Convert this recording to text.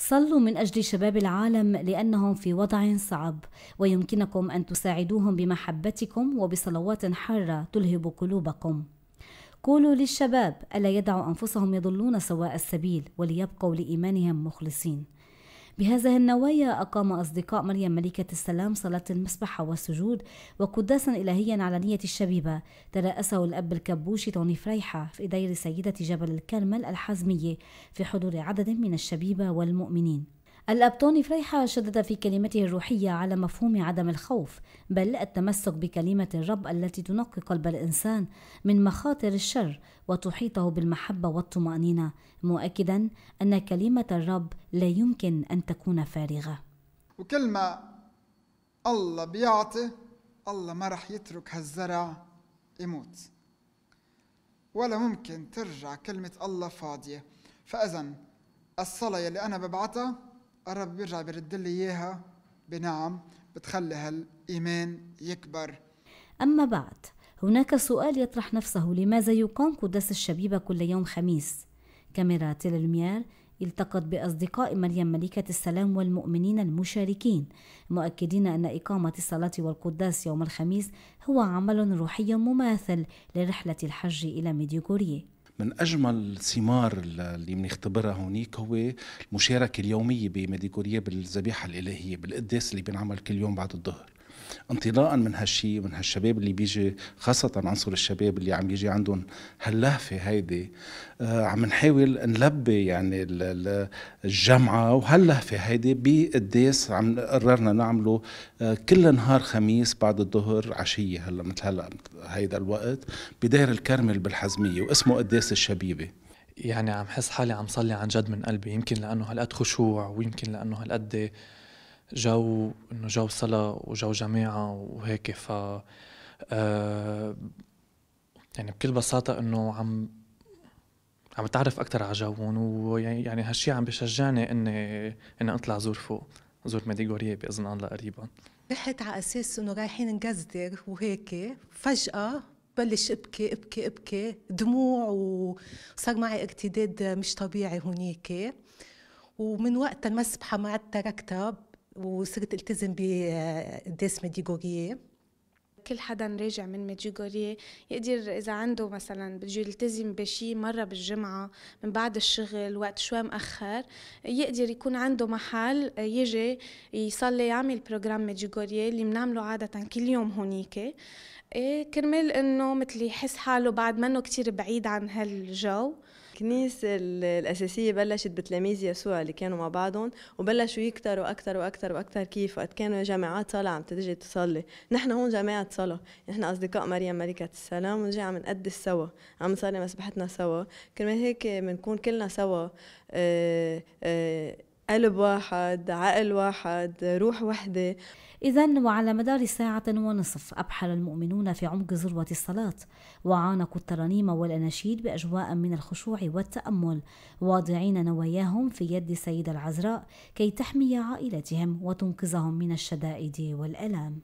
صلوا من أجل شباب العالم لأنهم في وضع صعب ويمكنكم أن تساعدوهم بمحبتكم وبصلوات حارة تلهب قلوبكم قولوا للشباب ألا يدعوا أنفسهم يضلون سواء السبيل وليبقوا لإيمانهم مخلصين بهذه النوايا أقام أصدقاء مريم ملكة السلام صلاة المسبحة والسجود وقداسا إلهيا على نية الشبيبة ترأسه الأب الكبوشي توني فريحة في دير سيدة جبل الكرمل الحزمية في حضور عدد من الشبيبة والمؤمنين الأبطون فريحة شدد في كلمته الروحية على مفهوم عدم الخوف بل التمسك بكلمة الرب التي تنقي قلب الإنسان من مخاطر الشر وتحيطه بالمحبة والطمأنينة مؤكدا أن كلمة الرب لا يمكن أن تكون فارغة وكل ما الله بيعطي الله ما رح يترك هالزرع يموت ولا ممكن ترجع كلمة الله فاضية فإذا الصلاة يلي أنا ببعتها الرب بيرجع بيرد لي اياها بنعم بتخلي هالايمان يكبر اما بعد هناك سؤال يطرح نفسه لماذا يقام قداس الشبيبة كل يوم خميس؟ كاميرا الميار التقت بأصدقاء مريم ملكة السلام والمؤمنين المشاركين مؤكدين أن إقامة الصلاة والقداس يوم الخميس هو عمل روحي مماثل لرحلة الحج إلى ميديغوريه من اجمل الثمار اللي بنختبرها هونيك هو المشاركه اليوميه بميديكوريا بالذبيحه الالهيه بالقداس اللي بنعمل كل يوم بعد الظهر انطلاقا من هالشيء من هالشباب اللي بيجي خاصة عنصر الشباب اللي عم يجي عندهم هاللهفة هيدي آه، عم نحاول نلبي يعني الجمعه وهاللهفة هيدي بقداس عم قررنا نعمله آه، كل نهار خميس بعد الظهر عشية هلا مثل هلا هيدا الوقت بدير الكرمل بالحزمية واسمه قداس الشبيبة يعني عم حس حالي عم صلي عن جد من قلبي يمكن لانه هالقد خشوع ويمكن لانه هالقد جو انه جو صلاة وجو جماعة وهيك ف آه، يعني بكل بساطة انه عم عم بتعرف اكثر على جوهم ويعني هالشيء عم بشجعني اني اني اطلع زور فوق زور ميديغوريا باذن الله قريبا رحت على اساس انه رايحين نقزدر وهيك فجأة بلش ابكي ابكي ابكي دموع وصار معي ارتداد مش طبيعي هنيك ومن وقتها المسبحه ما عدت تركتها وصرت التزم بالدرس آه، ميديغورية كل حدا راجع من ميدجيغوري يقدر اذا عنده مثلا بده يلتزم بشي مره بالجمعه من بعد الشغل وقت شوي مأخر يقدر يكون عنده محل آه، يجي يصلي يعمل بروجرام ميدجيغوري اللي بنعمله عاده كل يوم هونيك إيه كرمال انه مثل يحس حاله بعد منه كتير بعيد عن هالجو الكنيسة الأساسية بلشت بتلاميذ يسوع اللي كانوا مع بعضهم وبلشوا يكتروا أكثر وأكثر وأكثر كيف وقت كانوا جامعات صلاة عم تجي تصلي نحن هون جماعة صلاة نحن أصدقاء مريم ملكة السلام ونجي عم نقدس سوا عم نصلي مسبحتنا سوا كرمال هيك بنكون كلنا سوا آآ آه، آآ آه، قلب واحد عقل واحد روح وحدة إذا وعلى مدار ساعة ونصف أبحر المؤمنون في عمق ذروة الصلاة وعانقوا الترانيم والأناشيد بأجواء من الخشوع والتأمل واضعين نواياهم في يد السيدة العذراء كي تحمي عائلتهم وتنقذهم من الشدائد والألام